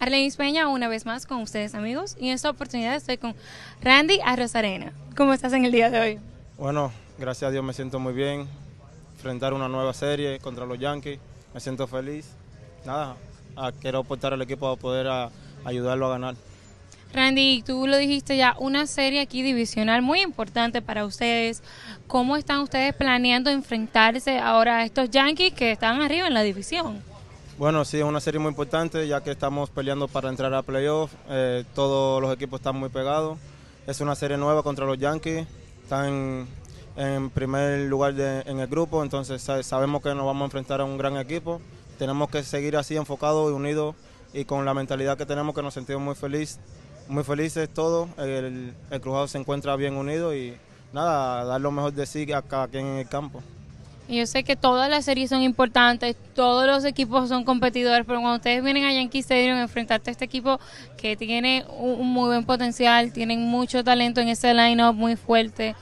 Arlenis Peña, una vez más con ustedes, amigos. Y en esta oportunidad estoy con Randy Arena. ¿Cómo estás en el día de hoy? Bueno, gracias a Dios me siento muy bien. Enfrentar una nueva serie contra los Yankees, me siento feliz. Nada, quiero aportar al equipo a poder ayudarlo a ganar. Randy, tú lo dijiste ya, una serie aquí divisional muy importante para ustedes. ¿Cómo están ustedes planeando enfrentarse ahora a estos Yankees que están arriba en la división? Bueno, sí, es una serie muy importante ya que estamos peleando para entrar a playoff. Eh, todos los equipos están muy pegados. Es una serie nueva contra los Yankees. Están en primer lugar en el grupo, entonces sabemos que nos vamos a enfrentar a un gran equipo. Tenemos que seguir así enfocados y unidos y con la mentalidad que tenemos que nos sentimos muy felices, muy felices todos. El, el Crujado se encuentra bien unido y nada, dar lo mejor de sí a cada quien en el campo. Yo sé que todas las series son importantes, todos los equipos son competidores, pero cuando ustedes vienen a Yankee dieron a enfrentarte a este equipo que tiene un, muy buen potencial, tienen mucho talento en ese line-up muy fuerte,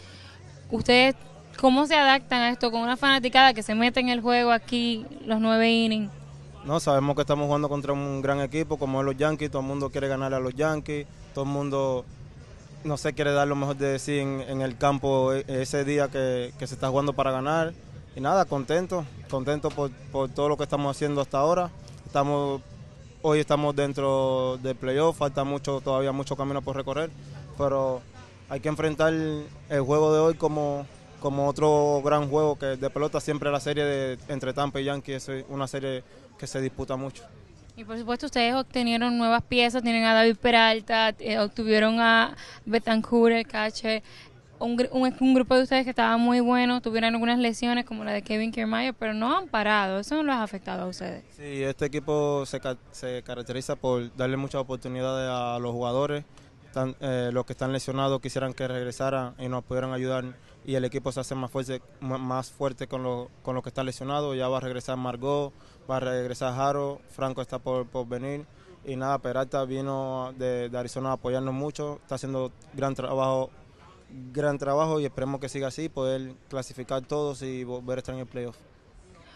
ustedes cómo se adaptan a esto con una fanaticada que se mete en el juego aquí los nueve innings. No, sabemos que estamos jugando contra un gran equipo como es los Yankees, todo el mundo quiere ganar a los Yankees, todo el mundo no sé, quiere dar lo mejor de sí en, el campo e, ese día que, se está jugando para ganar y nada, contento, contento por, todo lo que estamos haciendo hasta ahora. Estamos, hoy estamos dentro del playoff, falta mucho, todavía mucho camino por recorrer, pero hay que enfrentar el juego de hoy como, como otro gran juego que de pelota siempre la serie de, entre Tampa y Yankees es una serie que se disputa mucho. Y por supuesto ustedes obtenieron nuevas piezas, tienen a David Peralta, eh, obtuvieron a Betancourt, el catcher, un, grupo de ustedes que estaba muy bueno, tuvieron algunas lesiones como la de Kevin Kiermaier, pero no han parado. ¿Eso no lo ha afectado a ustedes? Sí, este equipo se, caracteriza por darle muchas oportunidades a los jugadores. Eh, los que están lesionados quisieran que regresaran y nos pudieran ayudar y el equipo se hace más fuerte, más fuerte con, lo, con los que están lesionados. Ya va a regresar Margot, va a regresar Jaro, Franco está por, venir. Y nada, Peralta vino de, de Arizona a apoyarnos mucho, está haciendo gran trabajo gran trabajo y esperemos que siga así, poder clasificar todos y volver a estar en el playoff.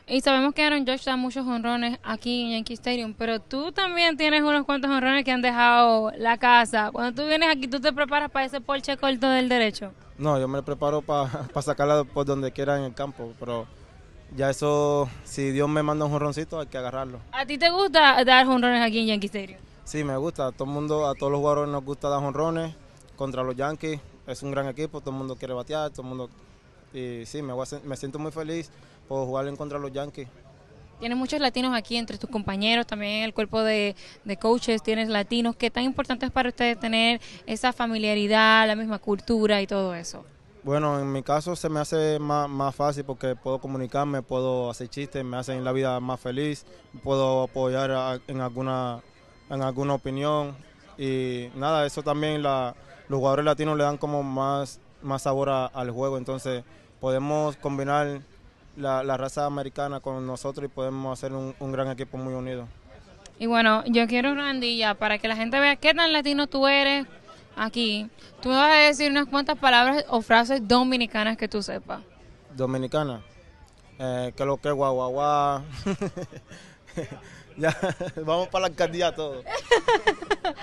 Y sabemos que Aaron Josh da muchos honrones aquí en Yankee Stadium, pero tú también tienes unos cuantos honrones que han dejado la casa. Cuando tú vienes aquí, ¿tú te preparas para ese porche corto del derecho? No, yo me preparo para sacarla por donde quiera en el campo, pero ya eso, si Dios me manda un honroncito, hay que agarrarlo. ¿A ti te gusta dar honrones aquí en Yankee Stadium? Sí, me gusta. todo el mundo, a todos los jugadores nos gusta dar honrones contra los Yankees es un gran equipo, todo el mundo quiere batear, todo el mundo... Y sí, me, siento muy feliz por jugar en contra de los Yankees. Tienes muchos latinos aquí entre tus compañeros, también el cuerpo de, coaches, tienes latinos. ¿Qué tan importante es para ustedes tener esa familiaridad, la misma cultura y todo eso? Bueno, en mi caso se me hace más, fácil porque puedo comunicarme, puedo hacer chistes, me hacen la vida más feliz, puedo apoyar en, alguna, en alguna opinión. Y nada, eso también la, los jugadores latinos le dan como más, más sabor al juego, entonces podemos combinar la, raza americana con nosotros y podemos hacer un, gran equipo muy unido. Y bueno, yo quiero, una ya para que la gente vea qué tan latino tú eres aquí, tú me vas a decir unas cuantas palabras o frases dominicanas que tú sepas. Dominicana, eh, que lo que guaguagua, ya, vamos para la alcaldía todo.